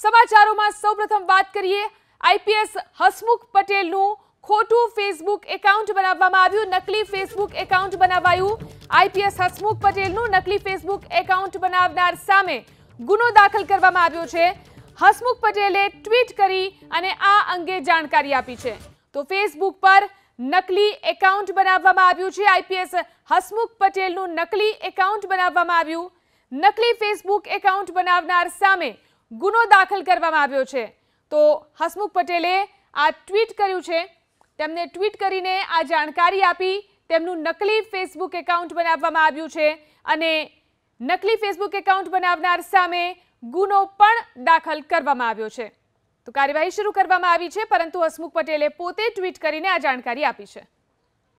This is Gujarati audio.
સમાચારોમાં સૌપ્રથમ વાત કરીએ આઈપીએસ હસમુખ પટેલનું ખોટું ફેસબુક એકાઉન્ટ બનાવવામાં આવ્યું નકલી ફેસબુક એકાઉન્ટ બનાવાયું આઈપીએસ હસમુખ પટેલનું નકલી ફેસબુક એકાઉન્ટ બનાવનાર સામે ગુનો દાખલ કરવામાં આવ્યો છે હસમુખ પટેલે ટ્વીટ કરી અને આ અંગે જાણકારી આપી છે તો ફેસબુક પર નકલી એકાઉન્ટ બનાવવામાં આવ્યું છે આઈપીએસ હસમુખ પટેલનું નકલી એકાઉન્ટ બનાવવામાં આવ્યું નકલી ફેસબુક એકાઉન્ટ બનાવનાર સામે ગુનો દાખલ કરવામાં આવ્યો છે તો હસમુખ પટેલે આ ટ્વીટ કર્યું છે તેમને ટ્વીટ કરીને આ જાણકારી આપી તેમનું નકલી ફેસબુક એકાઉન્ટ બનાવવામાં આવ્યું છે અને નકલી ફેસબુક એકાઉન્ટ બનાવનાર સામે ગુનો પણ દાખલ કરવામાં આવ્યો છે તો કાર્યવાહી શરૂ કરવામાં આવી છે પરંતુ હસમુખ પટેલે પોતે ટ્વીટ કરીને આ જાણકારી આપી છે